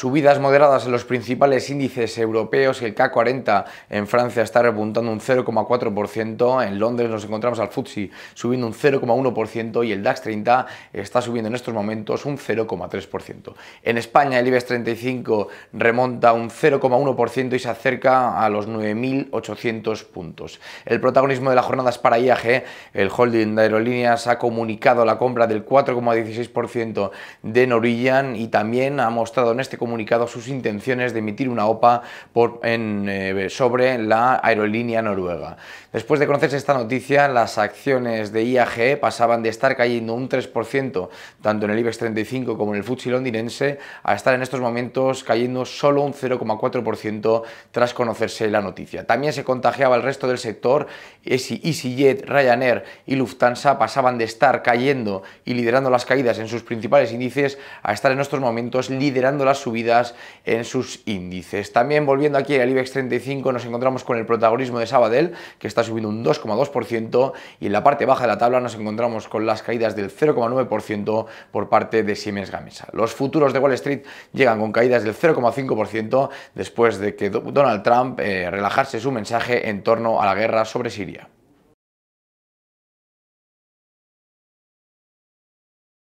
Subidas moderadas en los principales índices europeos, el K40 en Francia está repuntando un 0,4%, en Londres nos encontramos al FTSE subiendo un 0,1% y el DAX 30 está subiendo en estos momentos un 0,3%. En España el IBEX 35 remonta un 0,1% y se acerca a los 9.800 puntos. El protagonismo de la jornada es para IAG, el holding de aerolíneas ha comunicado la compra del 4,16% de Norillan y también ha mostrado en este comunicado comunicado sus intenciones de emitir una OPA por, en, eh, sobre la aerolínea noruega. Después de conocerse esta noticia, las acciones de IAG pasaban de estar cayendo un 3% tanto en el IBEX 35 como en el FTSE londinense a estar en estos momentos cayendo solo un 0,4% tras conocerse la noticia. También se contagiaba el resto del sector, EasyJet, Ryanair y Lufthansa pasaban de estar cayendo y liderando las caídas en sus principales índices a estar en estos momentos liderando las subidas en sus índices. También volviendo aquí al IBEX 35 nos encontramos con el protagonismo de Sabadell, que está subiendo un 2,2% y en la parte baja de la tabla nos encontramos con las caídas del 0,9% por parte de Siemens Gamesa. Los futuros de Wall Street llegan con caídas del 0,5% después de que Donald Trump eh, relajase su mensaje en torno a la guerra sobre Siria.